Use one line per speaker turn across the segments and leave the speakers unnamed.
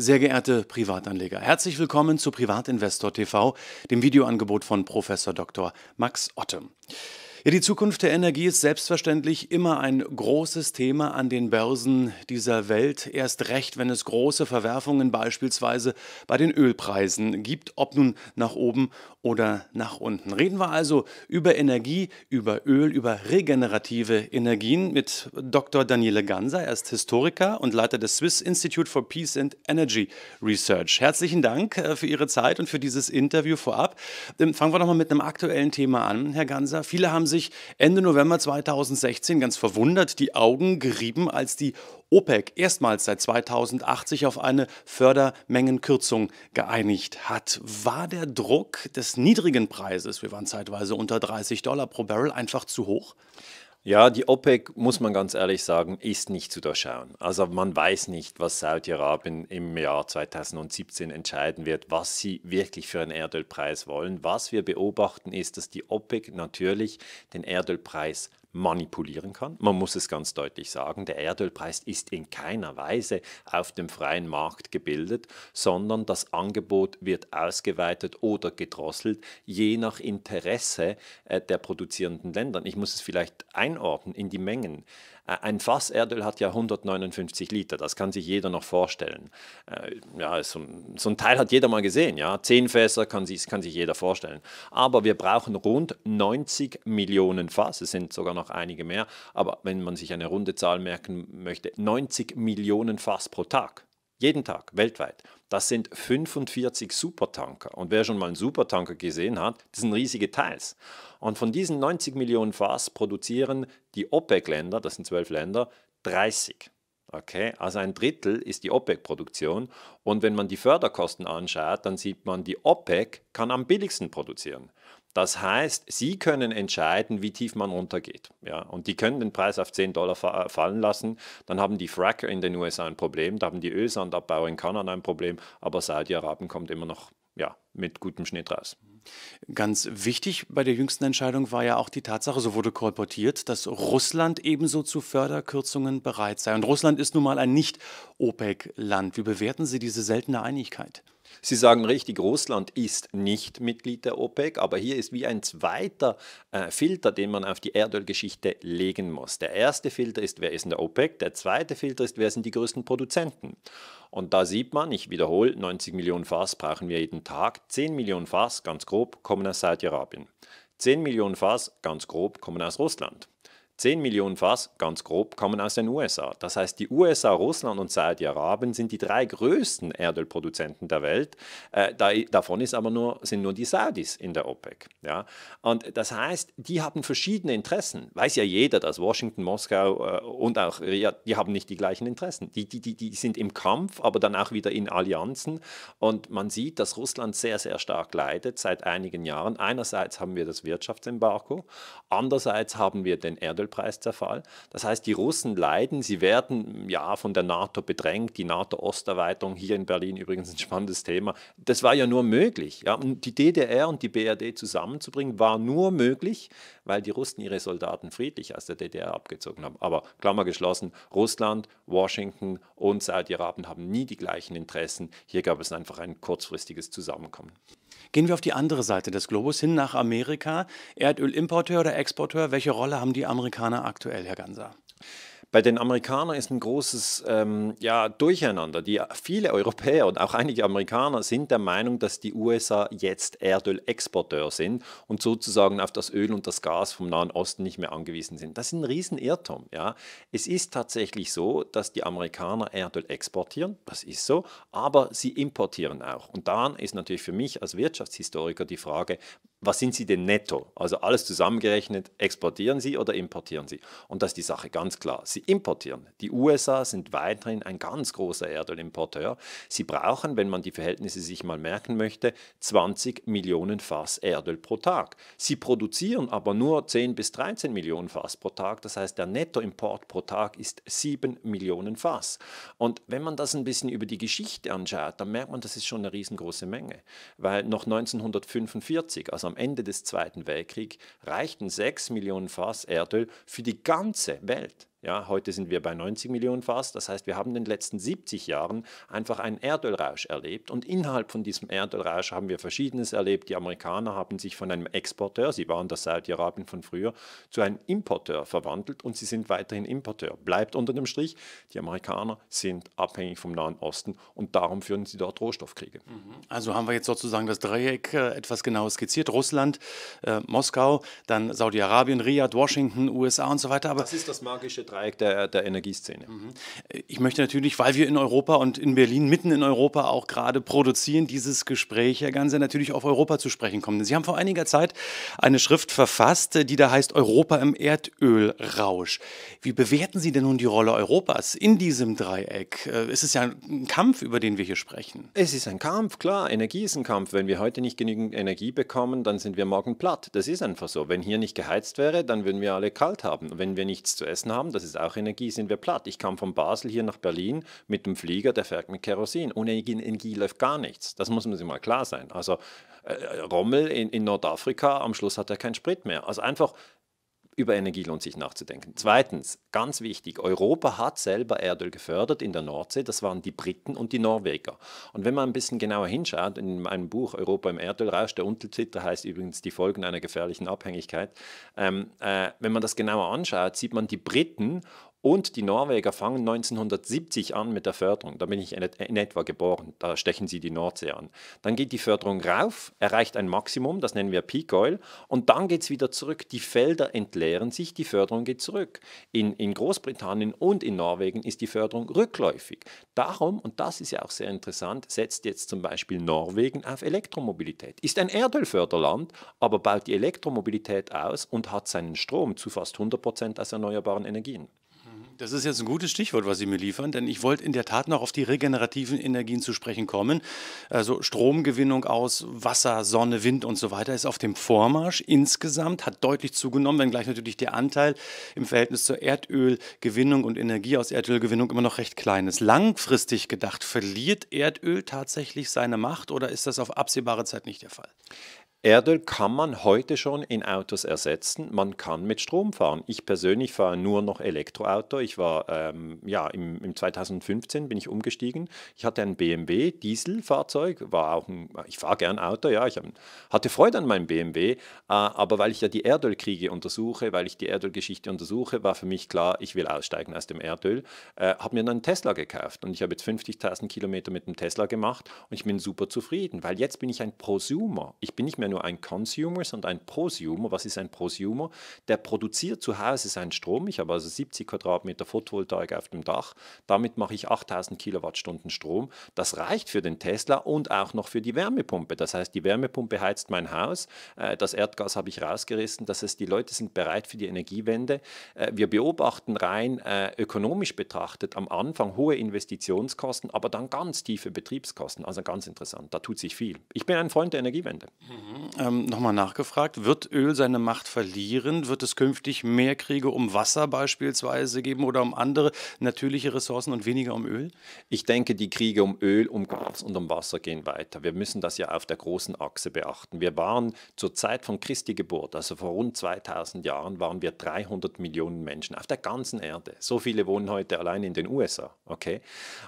Sehr geehrte Privatanleger, herzlich willkommen zu Privatinvestor TV, dem Videoangebot von Professor Dr. Max Otte. Ja, die Zukunft der Energie ist selbstverständlich immer ein großes Thema an den Börsen dieser Welt. Erst recht, wenn es große Verwerfungen beispielsweise bei den Ölpreisen gibt, ob nun nach oben oder nach unten. Reden wir also über Energie, über Öl, über regenerative Energien mit Dr. Daniele Ganser. Er ist Historiker und Leiter des Swiss Institute for Peace and Energy Research. Herzlichen Dank äh, für Ihre Zeit und für dieses Interview vorab. Ähm, fangen wir nochmal mit einem aktuellen Thema an, Herr Ganser. Viele haben sich Ende November 2016 ganz verwundert die Augen gerieben, als die OPEC erstmals seit 2080 auf eine Fördermengenkürzung geeinigt hat. War der Druck des niedrigen Preises, wir waren zeitweise unter 30 Dollar pro Barrel, einfach zu hoch? Ja, die OPEC,
muss man ganz ehrlich sagen, ist nicht zu durchschauen. Also man weiß nicht, was Saudi-Arabien im Jahr 2017 entscheiden wird, was sie wirklich für einen Erdölpreis wollen. Was wir beobachten ist, dass die OPEC natürlich den Erdölpreis manipulieren kann. Man muss es ganz deutlich sagen, der Erdölpreis ist in keiner Weise auf dem freien Markt gebildet, sondern das Angebot wird ausgeweitet oder gedrosselt, je nach Interesse äh, der produzierenden Länder. Ich muss es vielleicht einordnen in die Mengen. Äh, ein Fass Erdöl hat ja 159 Liter, das kann sich jeder noch vorstellen. Äh, ja, so, so ein Teil hat jeder mal gesehen, ja. Zehn Fässer kann sich, kann sich jeder vorstellen. Aber wir brauchen rund 90 Millionen Fass, es sind sogar noch noch einige mehr, aber wenn man sich eine runde Zahl merken möchte, 90 Millionen Fass pro Tag. Jeden Tag, weltweit. Das sind 45 Supertanker. Und wer schon mal einen Supertanker gesehen hat, das sind riesige Teils. Und von diesen 90 Millionen Fass produzieren die OPEC-Länder, das sind zwölf Länder, 30. Okay, also ein Drittel ist die OPEC-Produktion. Und wenn man die Förderkosten anschaut, dann sieht man, die OPEC kann am billigsten produzieren. Das heißt, sie können entscheiden, wie tief man runtergeht. Ja? Und die können den Preis auf 10 Dollar fa fallen lassen. Dann haben die Fracker in den USA ein Problem, da haben die Ölsandabbauer in Kanada
ein Problem, aber Saudi-Arabien kommt immer noch ja, mit gutem Schnitt raus. Ganz wichtig bei der jüngsten Entscheidung war ja auch die Tatsache, so wurde kolportiert, dass Russland ebenso zu Förderkürzungen bereit sei. Und Russland ist nun mal ein Nicht-OPEC-Land. Wie bewerten Sie diese seltene Einigkeit? Sie sagen richtig, Russland ist nicht Mitglied der OPEC, aber
hier ist wie ein zweiter äh, Filter, den man auf die Erdölgeschichte legen muss. Der erste Filter ist, wer ist in der OPEC? Der zweite Filter ist, wer sind die größten Produzenten? Und da sieht man, ich wiederhole, 90 Millionen Fass brauchen wir jeden Tag. 10 Millionen Fass, ganz grob, kommen aus Saudi-Arabien. 10 Millionen Fass, ganz grob, kommen aus Russland. 10 Millionen Fass, ganz grob, kommen aus den USA. Das heißt, die USA, Russland und Saudi-Arabien sind die drei größten Erdölproduzenten der Welt. Äh, da, davon ist aber nur, sind nur die Saudis in der OPEC. Ja? Und das heißt, die haben verschiedene Interessen. Weiß ja jeder, dass Washington, Moskau äh, und auch ja, die haben nicht die gleichen Interessen. Die, die, die, die sind im Kampf, aber dann auch wieder in Allianzen. Und man sieht, dass Russland sehr, sehr stark leidet seit einigen Jahren. Einerseits haben wir das Wirtschaftsembargo, andererseits haben wir den Erdölproduzenten. Ölpreiszerfall. Das heißt, die Russen leiden, sie werden ja von der NATO bedrängt, die NATO-Osterweiterung hier in Berlin übrigens ein spannendes Thema. Das war ja nur möglich. Ja. Die DDR und die BRD zusammenzubringen war nur möglich, weil die Russen ihre Soldaten friedlich aus der DDR abgezogen haben. Aber Klammer geschlossen, Russland, Washington und Saudi-Arabien haben nie die gleichen
Interessen. Hier gab es einfach ein kurzfristiges Zusammenkommen. Gehen wir auf die andere Seite des Globus, hin nach Amerika. Erdölimporteur oder Exporteur, welche Rolle haben die Amerikaner aktuell, Herr Ganser?
Bei den Amerikanern ist ein großes ähm, ja, Durcheinander. Die, viele Europäer und auch einige Amerikaner sind der Meinung, dass die USA jetzt Erdölexporteur sind und sozusagen auf das Öl und das Gas vom Nahen Osten nicht mehr angewiesen sind. Das ist ein Riesenirrtum. Ja. Es ist tatsächlich so, dass die Amerikaner Erdöl exportieren, das ist so, aber sie importieren auch. Und daran ist natürlich für mich als Wirtschaftshistoriker die Frage, was sind sie denn netto? Also alles zusammengerechnet, exportieren sie oder importieren sie? Und das ist die Sache ganz klar. Sie sie importieren. Die USA sind weiterhin ein ganz großer Erdölimporteur. Sie brauchen, wenn man die Verhältnisse sich mal merken möchte, 20 Millionen Fass Erdöl pro Tag. Sie produzieren aber nur 10 bis 13 Millionen Fass pro Tag. Das heißt, der Nettoimport pro Tag ist 7 Millionen Fass. Und wenn man das ein bisschen über die Geschichte anschaut, dann merkt man, das ist schon eine riesengroße Menge. Weil noch 1945, also am Ende des Zweiten Weltkriegs, reichten 6 Millionen Fass Erdöl für die ganze Welt. Ja, heute sind wir bei 90 Millionen fast. Das heißt, wir haben in den letzten 70 Jahren einfach einen Erdölrausch erlebt. Und innerhalb von diesem Erdölrausch haben wir Verschiedenes erlebt. Die Amerikaner haben sich von einem Exporteur, sie waren das Saudi-Arabien von früher, zu einem Importeur verwandelt und sie sind weiterhin Importeur. Bleibt unter dem Strich, die Amerikaner sind abhängig vom Nahen Osten und darum
führen sie dort Rohstoffkriege. Mhm. Also haben wir jetzt sozusagen das Dreieck äh, etwas genauer skizziert. Russland, äh, Moskau, dann Saudi-Arabien, Riyadh, Washington, USA und so weiter. Aber das ist das magische Dreieck der, der Energieszene. Mhm. Ich möchte natürlich, weil wir in Europa und in Berlin, mitten in Europa auch gerade produzieren, dieses Gespräch ja ganz natürlich auf Europa zu sprechen kommen. Sie haben vor einiger Zeit eine Schrift verfasst, die da heißt Europa im Erdölrausch. Wie bewerten Sie denn nun die Rolle Europas in diesem Dreieck? Äh, es ist ja ein Kampf, über den wir hier
sprechen. Es ist ein Kampf, klar. Energie ist ein Kampf. Wenn wir heute nicht genügend Energie bekommen, dann sind wir morgen platt. Das ist einfach so. Wenn hier nicht geheizt wäre, dann würden wir alle kalt haben. Wenn wir nichts zu essen haben, das ist auch Energie, sind wir platt. Ich kam von Basel hier nach Berlin mit dem Flieger, der fährt mit Kerosin. Ohne Energie läuft gar nichts. Das muss man sich mal klar sein. Also äh, Rommel in, in Nordafrika, am Schluss hat er keinen Sprit mehr. Also einfach über Energie lohnt sich nachzudenken. Zweitens, ganz wichtig, Europa hat selber Erdöl gefördert in der Nordsee, das waren die Briten und die Norweger. Und wenn man ein bisschen genauer hinschaut, in meinem Buch Europa im Erdölrausch, der Untertitel heißt übrigens Die Folgen einer gefährlichen Abhängigkeit, ähm, äh, wenn man das genauer anschaut, sieht man, die Briten und die Norweger fangen 1970 an mit der Förderung. Da bin ich in etwa geboren. Da stechen sie die Nordsee an. Dann geht die Förderung rauf, erreicht ein Maximum, das nennen wir Peak Oil. Und dann geht es wieder zurück. Die Felder entleeren sich, die Förderung geht zurück. In, in Großbritannien und in Norwegen ist die Förderung rückläufig. Darum, und das ist ja auch sehr interessant, setzt jetzt zum Beispiel Norwegen auf Elektromobilität. Ist ein Erdölförderland, aber baut die Elektromobilität aus und hat seinen Strom zu fast 100% aus erneuerbaren Energien.
Das ist jetzt ein gutes Stichwort, was Sie mir liefern, denn ich wollte in der Tat noch auf die regenerativen Energien zu sprechen kommen. Also Stromgewinnung aus Wasser, Sonne, Wind und so weiter ist auf dem Vormarsch insgesamt, hat deutlich zugenommen, wenngleich natürlich der Anteil im Verhältnis zur Erdölgewinnung und Energie aus Erdölgewinnung immer noch recht klein ist. Langfristig gedacht, verliert Erdöl tatsächlich seine Macht oder ist das auf absehbare Zeit nicht der Fall? Erdöl kann man
heute schon in Autos ersetzen. Man kann mit Strom fahren. Ich persönlich fahre nur noch Elektroauto. Ich war, ähm, ja, im, im, 2015 bin ich umgestiegen. Ich hatte ein BMW Dieselfahrzeug, war auch ein, ich fahre gern Auto, ja, ich hab, hatte Freude an meinem BMW. Äh, aber weil ich ja die Erdölkriege untersuche, weil ich die Erdölgeschichte untersuche, war für mich klar, ich will aussteigen aus dem Erdöl. Äh, habe mir dann einen Tesla gekauft und ich habe jetzt 50.000 Kilometer mit dem Tesla gemacht und ich bin super zufrieden, weil jetzt bin ich ein Prosumer. Ich bin nicht mehr nur ein Consumer, sondern ein Prosumer. Was ist ein Prosumer? Der produziert zu Hause seinen Strom. Ich habe also 70 Quadratmeter Photovoltaik auf dem Dach. Damit mache ich 8000 Kilowattstunden Strom. Das reicht für den Tesla und auch noch für die Wärmepumpe. Das heißt, die Wärmepumpe heizt mein Haus. Äh, das Erdgas habe ich rausgerissen. Das heißt, die Leute sind bereit für die Energiewende. Äh, wir beobachten rein äh, ökonomisch betrachtet am Anfang hohe Investitionskosten, aber dann ganz tiefe
Betriebskosten. Also ganz interessant. Da tut sich viel. Ich bin ein Freund der Energiewende. Mhm ähm, nochmal nachgefragt, wird Öl seine Macht verlieren? Wird es künftig mehr Kriege um Wasser beispielsweise geben oder um andere natürliche Ressourcen und weniger um Öl? Ich denke, die Kriege um Öl, um
Gas und um Wasser gehen weiter. Wir müssen das ja auf der großen Achse beachten. Wir waren zur Zeit von Christi Geburt, also vor rund 2000 Jahren, waren wir 300 Millionen Menschen auf der ganzen Erde. So viele wohnen heute allein in den USA. Okay?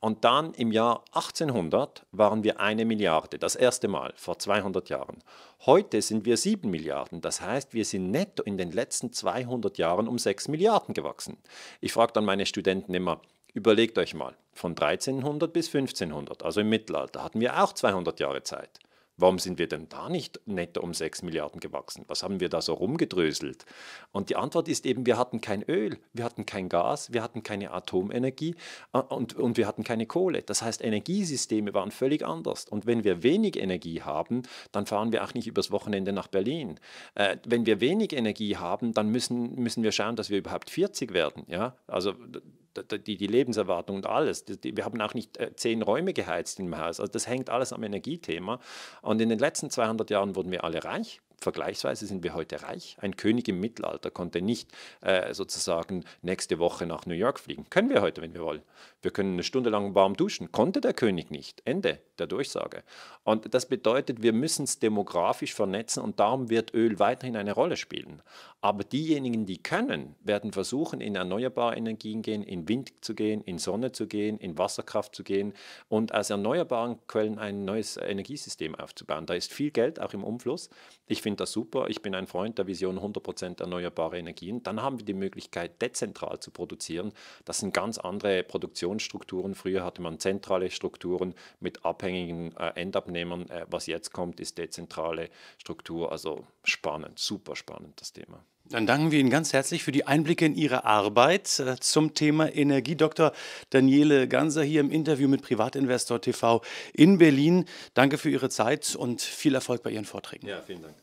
Und dann im Jahr 1800 waren wir eine Milliarde, das erste Mal vor 200 Jahren. Heute sind wir 7 Milliarden. Das heißt, wir sind netto in den letzten 200 Jahren um 6 Milliarden gewachsen. Ich frage dann meine Studenten immer, überlegt euch mal, von 1300 bis 1500, also im Mittelalter, hatten wir auch 200 Jahre Zeit. Warum sind wir denn da nicht netto um 6 Milliarden gewachsen? Was haben wir da so rumgedröselt? Und die Antwort ist eben, wir hatten kein Öl, wir hatten kein Gas, wir hatten keine Atomenergie äh, und, und wir hatten keine Kohle. Das heißt, Energiesysteme waren völlig anders. Und wenn wir wenig Energie haben, dann fahren wir auch nicht übers Wochenende nach Berlin. Äh, wenn wir wenig Energie haben, dann müssen, müssen wir schauen, dass wir überhaupt 40 werden. Ja? Also die, die Lebenserwartung und alles. Wir haben auch nicht äh, zehn Räume geheizt im Haus. Also das hängt alles am Energiethema. Und in den letzten 200 Jahren wurden wir alle reich. Vergleichsweise sind wir heute reich. Ein König im Mittelalter konnte nicht äh, sozusagen nächste Woche nach New York fliegen. Können wir heute, wenn wir wollen. Wir können eine Stunde lang warm duschen. Konnte der König nicht. Ende der Durchsage. Und das bedeutet, wir müssen es demografisch vernetzen und darum wird Öl weiterhin eine Rolle spielen. Aber diejenigen, die können, werden versuchen, in erneuerbare Energien gehen, in Wind zu gehen, in Sonne zu gehen, in Wasserkraft zu gehen und aus erneuerbaren Quellen ein neues Energiesystem aufzubauen. Da ist viel Geld auch im Umfluss. Ich finde das super. Ich bin ein Freund der Vision 100% erneuerbare Energien. Dann haben wir die Möglichkeit, dezentral zu produzieren. Das sind ganz andere Produktionsstrukturen. Früher hatte man zentrale Strukturen mit abhängigen äh, Endabnehmern. Äh, was jetzt kommt, ist dezentrale Struktur. Also
spannend, super spannend das Thema. Dann danken wir Ihnen ganz herzlich für die Einblicke in Ihre Arbeit äh, zum Thema Energie. Dr. Daniele Ganser hier im Interview mit Privatinvestor TV in Berlin. Danke für Ihre Zeit und viel Erfolg bei Ihren Vorträgen. Ja, vielen Dank.